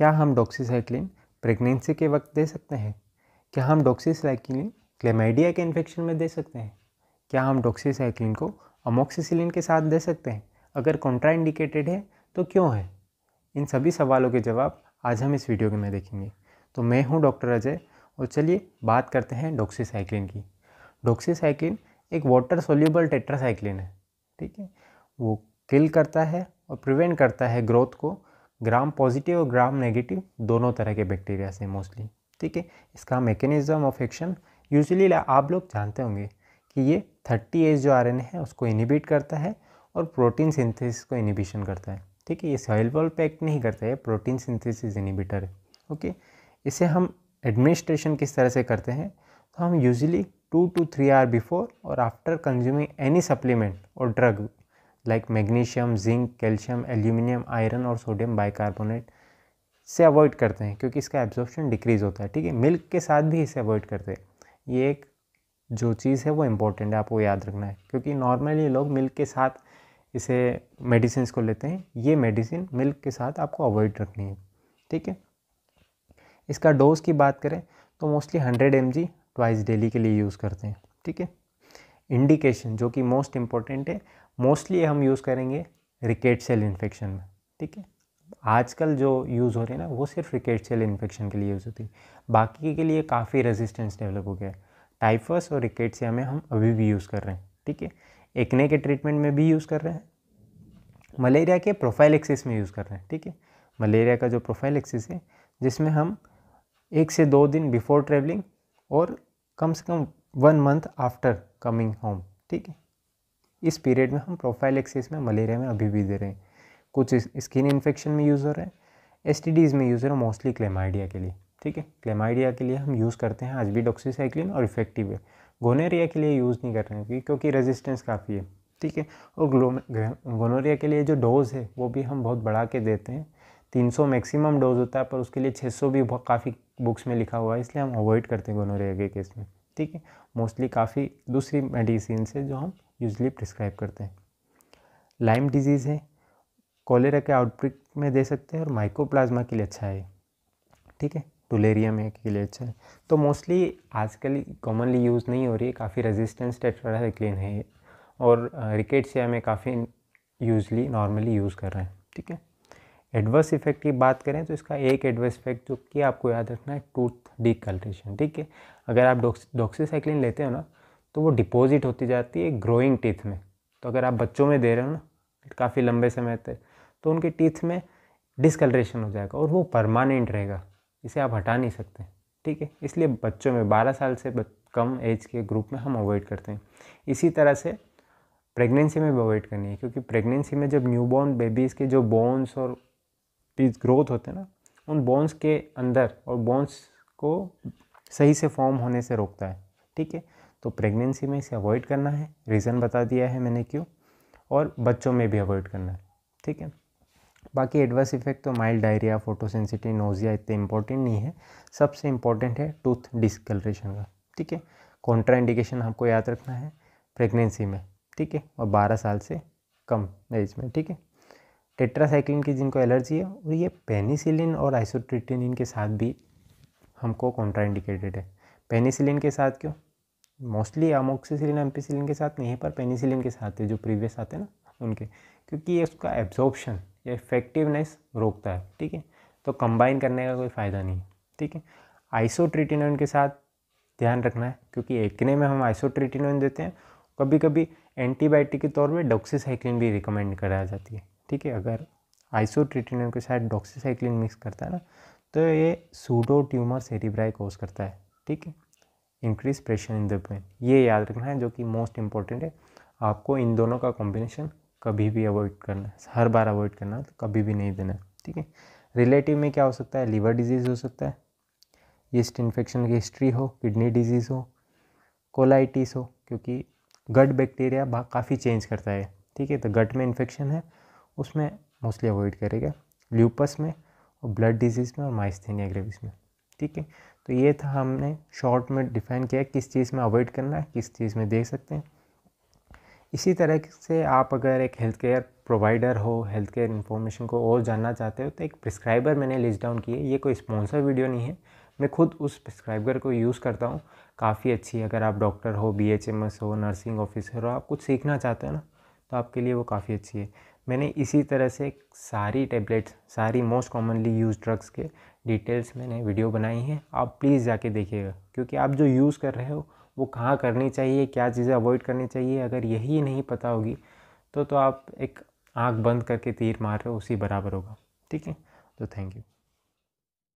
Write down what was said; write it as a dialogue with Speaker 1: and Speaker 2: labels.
Speaker 1: क्या हम doxycycline pregnancy के वक्त दे सकते हैं क्या हम डॉक्सीसाइक्लिन क्लेमाइडिया के इन्फेक्शन में दे सकते हैं क्या हम डॉक्सीसाइक्लिन को अमोक्सीसिलिन के साथ दे सकते हैं अगर कॉन्ट्राइंडिकेटेड है तो क्यों है इन सभी सवालों के जवाब आज हम इस वीडियो में देखेंगे तो मैं हूं डॉक्टर अजय और चलिए बात करते हैं डॉक्सीसाइक्लिन की डॉक्सीसाइक्लिन एक वाटर सोल्यूबल टेट्रासाइक्लिन है ठीक है वो किल करता है और प्रिवेंट करता है ग्रोथ को ग्राम पॉजिटिव और ग्राम नेगेटिव दोनों तरह के बैक्टीरिया से मोस्टली ठीक है इसका मैकेनिज्म ऑफ एक्शन यूजली आप लोग जानते होंगे कि ये थर्टी एज जो आर है उसको इनिबिट करता है और प्रोटीन सिंथेसिस को इनिबिशन करता है ठीक है ये सॉइल पे एक्ट नहीं करता है प्रोटीन सिंथेसिस इनिबिटर है ओके इसे हम एडमिनिस्ट्रेशन किस तरह से करते हैं तो हम usually two to three hours before और आफ्टर कंज्यूमिंग एनी सप्लीमेंट और drug like magnesium zinc calcium aluminium iron और सोडियम बाइकार्बोनेट से अवॉइड करते हैं क्योंकि इसका एब्जॉर्प्शन डिक्रीज़ होता है ठीक है मिल्क के साथ भी इसे अवॉइड करते हैं ये एक जो चीज़ है वो इम्पोर्टेंट है आपको याद रखना है क्योंकि नॉर्मली लोग मिल्क के साथ इसे मेडिसिन को लेते हैं ये मेडिसिन मिल्क के साथ आपको अवॉइड रखनी है ठीक है इसका डोज की बात करें तो mostly hundred M G twice daily के लिए यूज़ करते हैं ठीक है इंडिकेशन जो कि मोस्ट इम्पॉर्टेंट है मोस्टली हम यूज़ करेंगे रिकेट सेल इन्फेक्शन में ठीक है आजकल जो यूज़ हो रहे हैं ना वो सिर्फ रिकेट सेल इन्फेक्शन के लिए यूज़ होती है बाकी के लिए काफ़ी रेजिस्टेंस डेवलप हो गया है टाइफस और रिकेट से हमें हम अभी भी यूज़ कर रहे हैं ठीक है एक्ने के ट्रीटमेंट में भी यूज़ कर रहे हैं मलेरिया के प्रोफाइल एक्सेस में यूज़ कर रहे हैं ठीक है मलेरिया का जो प्रोफाइल एक्सेस है जिसमें हम एक से दो दिन बिफोर ट्रेवलिंग और कम से कम one month after coming home ठीक है इस पीरियड में हम प्रोफाइल एक्सेस में मलेरिया में अभी भी दे रहे हैं कुछ स्किन इन्फेक्शन में यूज़ हो रहे हैं एस में यूज़ हो रहे हैं मोस्टली क्लेमाइडिया के लिए ठीक है क्लेमाइडिया के लिए हम यूज़ करते हैं आज भी डॉक्सीसाइक्लिन और इफेक्टिव है गोनेरिया के लिए यूज़ नहीं कर रहे हैं क्योंकि रेजिस्टेंस काफ़ी है ठीक है और गोनोरिया के लिए जो डोज़ है वो भी हम बहुत बढ़ा के देते हैं 300 मैक्सिमम डोज होता है पर उसके लिए 600 भी काफ़ी बुक्स में लिखा हुआ है इसलिए हम अवॉइड करते हैं गोनोरिया के केस में ठीक है मोस्टली काफ़ी दूसरी मेडिसिन से जो हम यूजली प्रिस्क्राइब करते हैं लाइम डिजीज़ है कॉलेरा के आउटब्रेक में दे सकते हैं और माइकोप्लाज्मा के लिए अच्छा है ठीक है टुलेरिया में के लिए अच्छा है तो मोस्टली आजकल कॉमनली यूज़ नहीं हो रही है काफ़ी रेजिस्टेंस टेट्रासाइक्लिन है और रिकेटसिया में काफ़ी यूजली नॉर्मली यूज़ कर रहे हैं ठीक है एडवर्स इफेक्ट की बात करें तो इसका एक एडवर्स इफेक्ट जो कि आपको याद रखना है टूथ डिकल्ट्रेशन ठीक है अगर आप डॉक्सीसाइक्लिन लेते हो ना तो वो डिपॉजिट होती जाती है ग्रोइंग टीथ में तो अगर आप बच्चों में दे रहे हो ना काफ़ी लंबे समय तक तो उनके टीथ में डिसकलरेशन हो जाएगा और वो परमानेंट रहेगा इसे आप हटा नहीं सकते ठीक है इसलिए बच्चों में 12 साल से कम एज के ग्रुप में हम अवॉइड करते हैं इसी तरह से प्रेगनेंसी में भी अवॉइड करनी है क्योंकि प्रेगनेंसी में जब न्यूबॉर्न बेबीज़ के जो बोन्स और टीथ ग्रोथ होते हैं ना उन बोन्स के अंदर और बोन्स को सही से फॉर्म होने से रोकता है ठीक है तो प्रेगनेंसी में इसे अवॉइड करना है रीज़न बता दिया है मैंने क्यों और बच्चों में भी अवॉइड करना है ठीक है बाकी एडवर्स इफेक्ट तो माइल्ड डायरिया फोटोसेंसिटी नोजिया इतने इंपॉर्टेंट नहीं है सबसे इम्पॉर्टेंट है टूथ डिसकलरेशन का ठीक है कॉन्ट्रा इंडिकेशन आपको याद रखना है प्रेगनेंसी में ठीक है और बारह साल से कम एज में ठीक है टेट्रासाइक्लिन की जिनको एलर्जी है और ये पेनिसिलिन और आइसोट्रिटिन के साथ भी हमको कॉन्ट्राइंडिकेटेड है पेनिसिलिन के साथ क्यों मोस्टली अमोक्सिसिलिन एम्पीसिलिन के साथ नहीं है पर पेनिसिलिन के साथ है जो प्रीवियस आते हैं ना उनके क्योंकि ये उसका एब्जॉर्प्शन या इफेक्टिवनेस रोकता है ठीक है तो कंबाइन करने का कोई फ़ायदा नहीं है ठीक है आइसोट्रिटिनोइन के साथ ध्यान रखना है क्योंकि एकने में हम आइसोट्रिटिनोइन देते हैं कभी कभी एंटीबायोटिक के तौर पर डॉक्सीसाइक्लिन भी रिकमेंड कराया जाती है ठीक है अगर आइसोट्रिटिनोइन के साथ डॉक्सीसाइक्लिन मिक्स करता है ना तो ये सूडो ट्यूमर सेरिब्राई कोस करता है ठीक है increase pressure in the brain ये याद रखना है जो कि मोस्ट इंपॉर्टेंट है आपको इन दोनों का कॉम्बिनेशन कभी भी अवॉइड करना है हर बार अवॉइड करना है तो कभी भी नहीं देना ठीक है रिलेटिव में क्या हो सकता है लीवर डिजीज़ हो सकता है यीस्ट इन्फेक्शन की हिस्ट्री हो किडनी डिजीज़ हो कोलाइटिस हो क्योंकि गट बैक्टीरिया काफ़ी चेंज करता है ठीक है तो गट में इन्फेक्शन है उसमें मोस्टली अवॉइड करेगा ल्यूपस में और ब्लड डिजीज़ में और माइस्थेनिया ग्रेविस में ठीक है तो ये था हमने शॉर्ट में डिफाइन किया किस चीज़ में अवॉइड करना है किस चीज़ में देख सकते हैं इसी तरह से आप अगर एक हेल्थ केयर प्रोवाइडर हो हेल्थ केयर इन्फॉर्मेशन को और जानना चाहते हो तो एक प्रिस्क्राइबर मैंने लिस्ट डाउन की है ये कोई स्पॉन्सर वीडियो नहीं है मैं खुद उस प्रिस्क्राइबर को यूज़ करता हूँ काफ़ी अच्छी अगर आप डॉक्टर हो बी हो नर्सिंग ऑफिसर हो आप कुछ सीखना चाहते हो ना तो आपके लिए वो काफ़ी अच्छी है मैंने इसी तरह से सारी टेबलेट्स सारी मोस्ट कॉमनली यूज ड्रग्स के डिटेल्स मैंने वीडियो बनाई है आप प्लीज़ जाके देखिएगा क्योंकि आप जो यूज़ कर रहे हो वो कहाँ करनी चाहिए क्या चीज़ें अवॉइड करनी चाहिए अगर यही नहीं पता होगी तो तो आप एक आँख बंद करके तीर मार रहे हो उसी बराबर होगा ठीक है तो थैंक यू